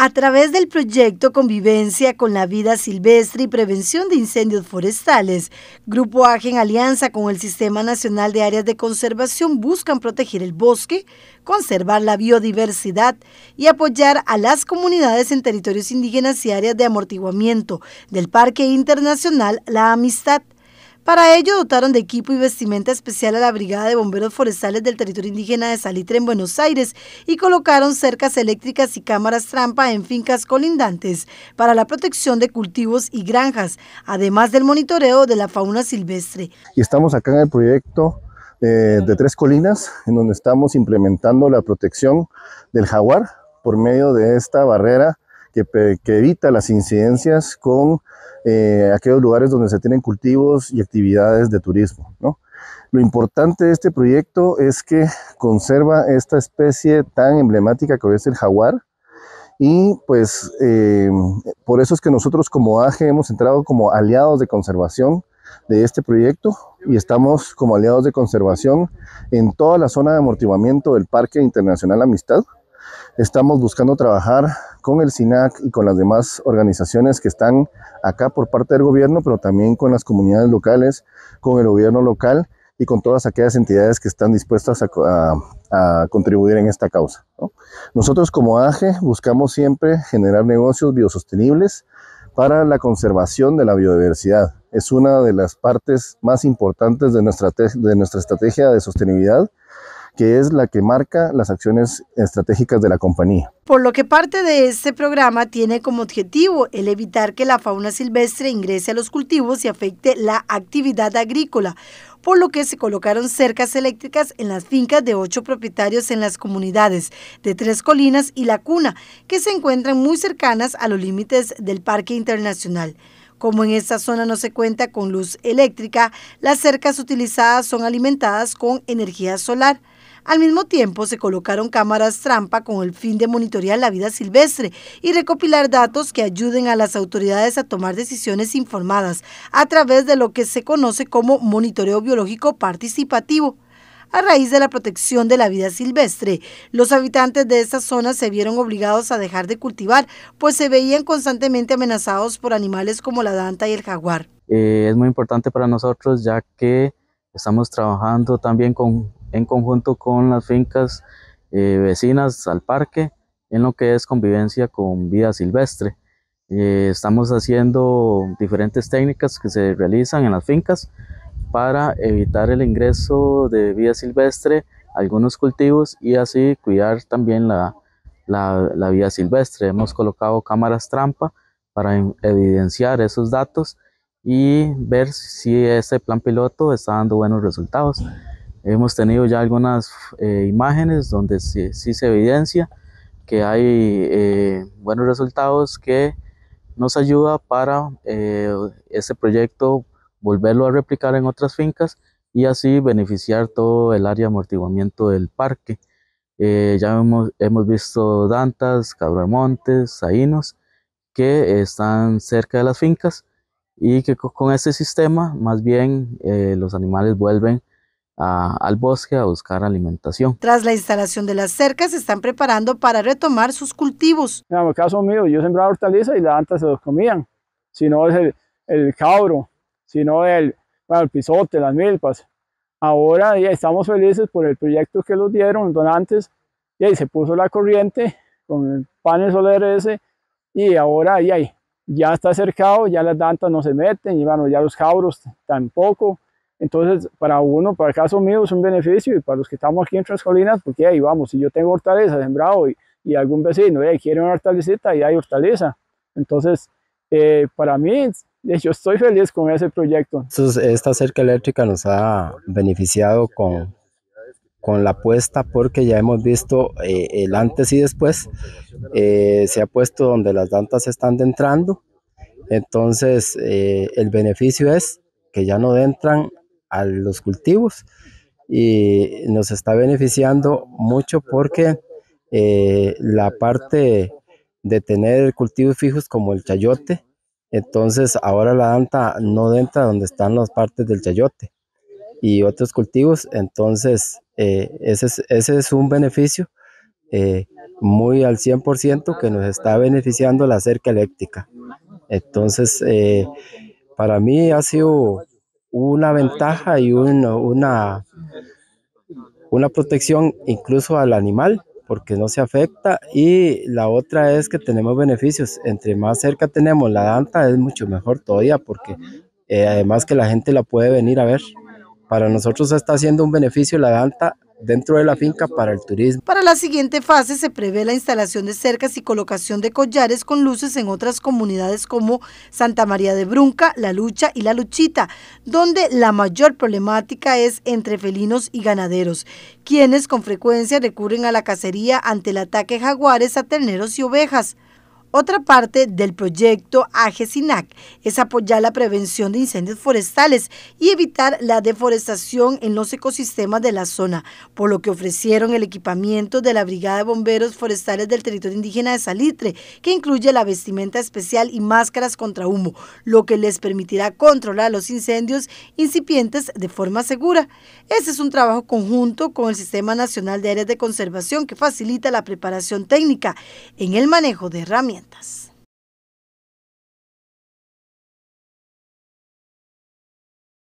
A través del proyecto Convivencia con la Vida Silvestre y Prevención de Incendios Forestales, Grupo AGE en alianza con el Sistema Nacional de Áreas de Conservación buscan proteger el bosque, conservar la biodiversidad y apoyar a las comunidades en territorios indígenas y áreas de amortiguamiento del Parque Internacional La Amistad. Para ello dotaron de equipo y vestimenta especial a la Brigada de Bomberos Forestales del territorio indígena de Salitre en Buenos Aires y colocaron cercas eléctricas y cámaras trampa en fincas colindantes para la protección de cultivos y granjas, además del monitoreo de la fauna silvestre. Y estamos acá en el proyecto eh, de Tres Colinas, en donde estamos implementando la protección del jaguar por medio de esta barrera que, evita las incidencias con eh, aquellos lugares donde se tienen cultivos y actividades de turismo. Lo importante de este proyecto es que conserva esta especie tan emblemática que es el jaguar, y pues eh, por eso es que nosotros como AGE hemos entrado como aliados de conservación de este proyecto y estamos como aliados de conservación en toda la zona de amortiguamiento del Parque Internacional Amistad, estamos buscando trabajar con el SINAC y con las demás organizaciones que están acá por parte del gobierno, pero también con las comunidades locales, con el gobierno local y con todas aquellas entidades que están dispuestas a, contribuir en esta causa. Nosotros como AGE buscamos siempre generar negocios biosostenibles para la conservación de la biodiversidad. Es una de las partes más importantes de nuestra, de nuestra estrategia de sostenibilidad que es la que marca las acciones estratégicas de la compañía. Por lo que parte de este programa tiene como objetivo el evitar que la fauna silvestre ingrese a los cultivos y afecte la actividad agrícola, por lo que se colocaron cercas eléctricas en las fincas de ocho propietarios en las comunidades de Tres Colinas y La Cuna, que se encuentran muy cercanas a los límites del Parque Internacional. Como en esta zona no se cuenta con luz eléctrica, las cercas utilizadas son alimentadas con energía solar. Al mismo tiempo, se colocaron cámaras trampa con el fin de monitorear la vida silvestre y recopilar datos que ayuden a las autoridades a tomar decisiones informadas a través de lo que se conoce como monitoreo biológico participativo. A raíz de la protección de la vida silvestre, los habitantes de estas zonas se vieron obligados a dejar de cultivar, pues se veían constantemente amenazados por animales como la danta y el jaguar. Eh, es muy importante para nosotros ya que estamos trabajando también con en conjunto con las fincas eh, vecinas al parque en lo que es convivencia con vida silvestre. Eh, estamos haciendo diferentes técnicas que se realizan en las fincas para evitar el ingreso de vida silvestre a algunos cultivos y así cuidar también la, la, la vida silvestre. Hemos colocado cámaras trampa para evidenciar esos datos y ver si ese plan piloto está dando buenos resultados. Hemos tenido ya algunas eh, imágenes donde sí, se evidencia que hay eh, buenos resultados que nos ayuda para eh, ese proyecto volverlo a replicar en otras fincas y así beneficiar todo el área de amortiguamiento del parque. ya hemos, hemos, visto dantas, cabramontes, saínos que están cerca de las fincas y que con este sistema más bien los animales vuelven al bosque a buscar alimentación. Tras la instalación de las cercas, se están preparando para retomar sus cultivos. En el caso mío, yo sembraba hortalizas y las antas se los comían, si no es el, el cabro, si no el, el pisote, las milpas. Ahora ya estamos felices por el proyecto que los dieron, donantes, y ahí se puso la corriente con el panel solar ese, y ahora ya, ya está cercado, ya las dantas no se meten, y bueno, ya los cabros tampoco entonces, para uno, para el caso mío, es un beneficio y para los que estamos aquí en Tres Colinas, porque ahí vamos, si yo tengo hortaliza sembrado y, y algún vecino eh, quiere una hortalizita y hay hortaliza. Entonces, eh, para mí, yo estoy feliz con ese proyecto. esta cerca eléctrica nos ha beneficiado con, con la apuesta porque ya hemos visto eh, el antes y después. Eh, se ha puesto donde las dantas están entrando. Entonces, el beneficio es que ya no entran a los cultivos y nos está beneficiando mucho porque eh, la parte de tener cultivos fijos como el chayote, entonces ahora la danta no entra donde están las partes del chayote y otros cultivos, entonces eh, ese, es, un beneficio eh, muy al 100% que nos está beneficiando la cerca eléctrica. Entonces, para mí ha sido una ventaja y una, una, protección incluso al animal porque no se afecta y la otra es que tenemos beneficios. Entre más cerca tenemos la danta es mucho mejor todavía porque eh, además que la gente la puede venir a ver. Para nosotros está haciendo un beneficio la danta dentro de la finca para el turismo. Para la siguiente fase se prevé la instalación de cercas y colocación de collares con luces en otras comunidades como Santa María de Brunca, La Lucha y La Luchita, donde la mayor problemática es entre felinos y ganaderos, quienes con frecuencia recurren a la cacería ante el ataque jaguares a terneros y ovejas. Otra parte del proyecto AGESINAC es apoyar la prevención de incendios forestales y evitar la deforestación en los ecosistemas de la zona, por lo que ofrecieron el equipamiento de la Brigada de Bomberos Forestales del Territorio Indígena de Salitre, que incluye la vestimenta especial y máscaras contra humo, lo que les permitirá controlar los incendios incipientes de forma segura. Este es un trabajo conjunto con el Sistema Nacional de Áreas de Conservación que facilita la preparación técnica en el manejo de herramientas mientas.